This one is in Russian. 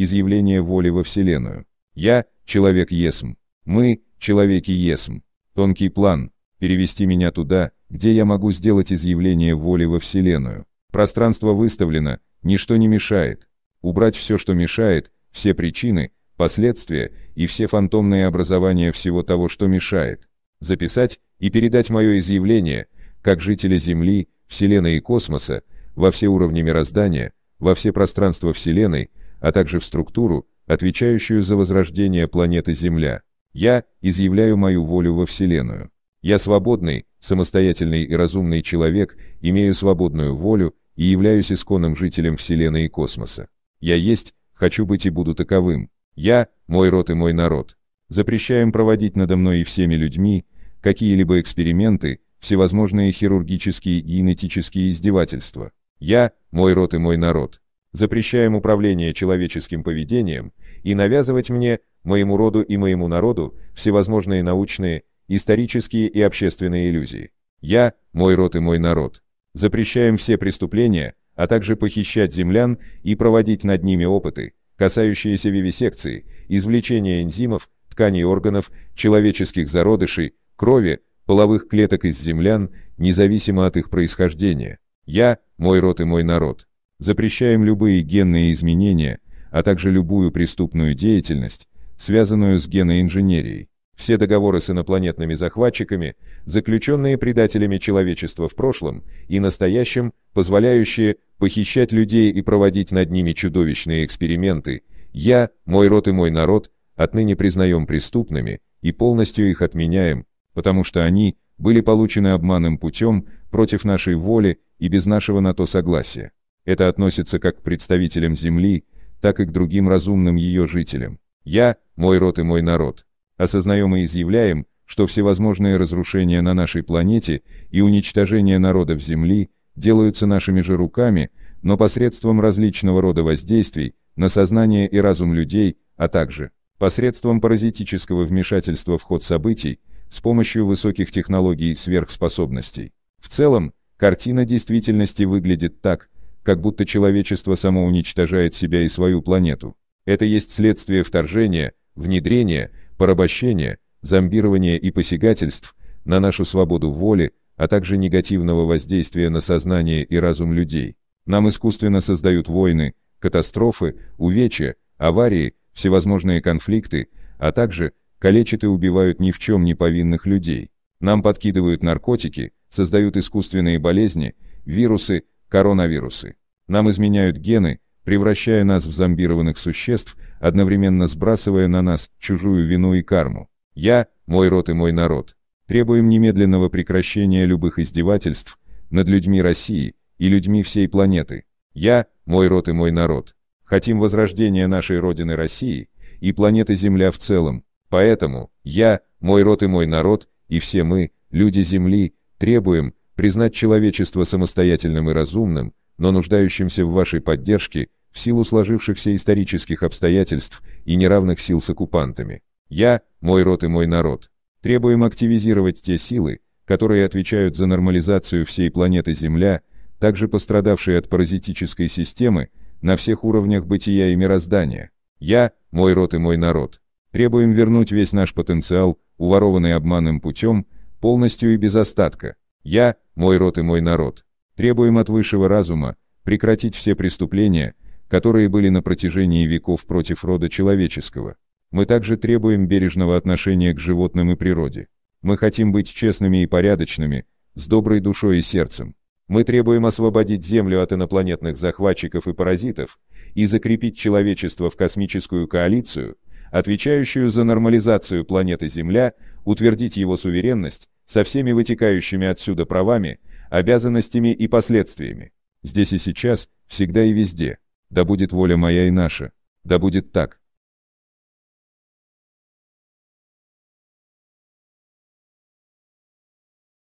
изъявление воли во Вселенную. Я – человек Есм. Мы – человеки Есм. Тонкий план – перевести меня туда, где я могу сделать изъявление воли во Вселенную. Пространство выставлено, ничто не мешает. Убрать все, что мешает, все причины, последствия и все фантомные образования всего того, что мешает. Записать и передать мое изъявление, как жителя Земли, Вселенной и космоса, во все уровни мироздания, во все пространства Вселенной, а также в структуру, отвечающую за возрождение планеты Земля. Я изъявляю мою волю во Вселенную. Я свободный, самостоятельный и разумный человек, имею свободную волю и являюсь исконным жителем Вселенной и космоса. Я есть, хочу быть и буду таковым. Я, мой род и мой народ. Запрещаем проводить надо мной и всеми людьми какие-либо эксперименты, всевозможные хирургические и генетические издевательства. Я, мой род и мой народ запрещаем управление человеческим поведением и навязывать мне, моему роду и моему народу всевозможные научные, исторические и общественные иллюзии. Я, мой род и мой народ. Запрещаем все преступления, а также похищать землян и проводить над ними опыты, касающиеся вивисекции, извлечения энзимов, тканей органов, человеческих зародышей, крови, половых клеток из землян, независимо от их происхождения. Я, мой род и мой народ. Запрещаем любые генные изменения, а также любую преступную деятельность, связанную с генной инженерией. Все договоры с инопланетными захватчиками, заключенные предателями человечества в прошлом и настоящем, позволяющие похищать людей и проводить над ними чудовищные эксперименты, я, мой род и мой народ отныне признаем преступными и полностью их отменяем, потому что они были получены обманным путем против нашей воли и без нашего на то согласия. Это относится как к представителям Земли, так и к другим разумным ее жителям. Я, мой род и мой народ. Осознаем и изъявляем, что всевозможные разрушения на нашей планете и уничтожение народов Земли делаются нашими же руками, но посредством различного рода воздействий на сознание и разум людей, а также посредством паразитического вмешательства в ход событий с помощью высоких технологий и сверхспособностей. В целом, картина действительности выглядит так, как будто человечество само уничтожает себя и свою планету. Это есть следствие вторжения, внедрения, порабощения, зомбирования и посягательств на нашу свободу воли, а также негативного воздействия на сознание и разум людей. Нам искусственно создают войны, катастрофы, увечья, аварии, всевозможные конфликты, а также калечат и убивают ни в чем не повинных людей. Нам подкидывают наркотики, создают искусственные болезни, вирусы, коронавирусы. Нам изменяют гены, превращая нас в зомбированных существ, одновременно сбрасывая на нас чужую вину и карму. Я, мой род и мой народ. Требуем немедленного прекращения любых издевательств над людьми России и людьми всей планеты. Я, мой род и мой народ. Хотим возрождения нашей Родины России и планеты Земля в целом. Поэтому, я, мой род и мой народ, и все мы, люди Земли, требуем, признать человечество самостоятельным и разумным, но нуждающимся в вашей поддержке в силу сложившихся исторических обстоятельств и неравных сил с оккупантами. Я, мой род и мой народ. Требуем активизировать те силы, которые отвечают за нормализацию всей планеты Земля, также пострадавшей от паразитической системы, на всех уровнях бытия и мироздания. Я, мой род и мой народ. Требуем вернуть весь наш потенциал, уворованный обманным путем, полностью и без остатка. Я, мой род и мой народ. Требуем от высшего разума прекратить все преступления, которые были на протяжении веков против рода человеческого. Мы также требуем бережного отношения к животным и природе. Мы хотим быть честными и порядочными, с доброй душой и сердцем. Мы требуем освободить Землю от инопланетных захватчиков и паразитов и закрепить человечество в космическую коалицию, отвечающую за нормализацию планеты Земля, утвердить его суверенность со всеми вытекающими отсюда правами, обязанностями и последствиями. Здесь и сейчас, всегда и везде. Да будет воля моя и наша. Да будет так.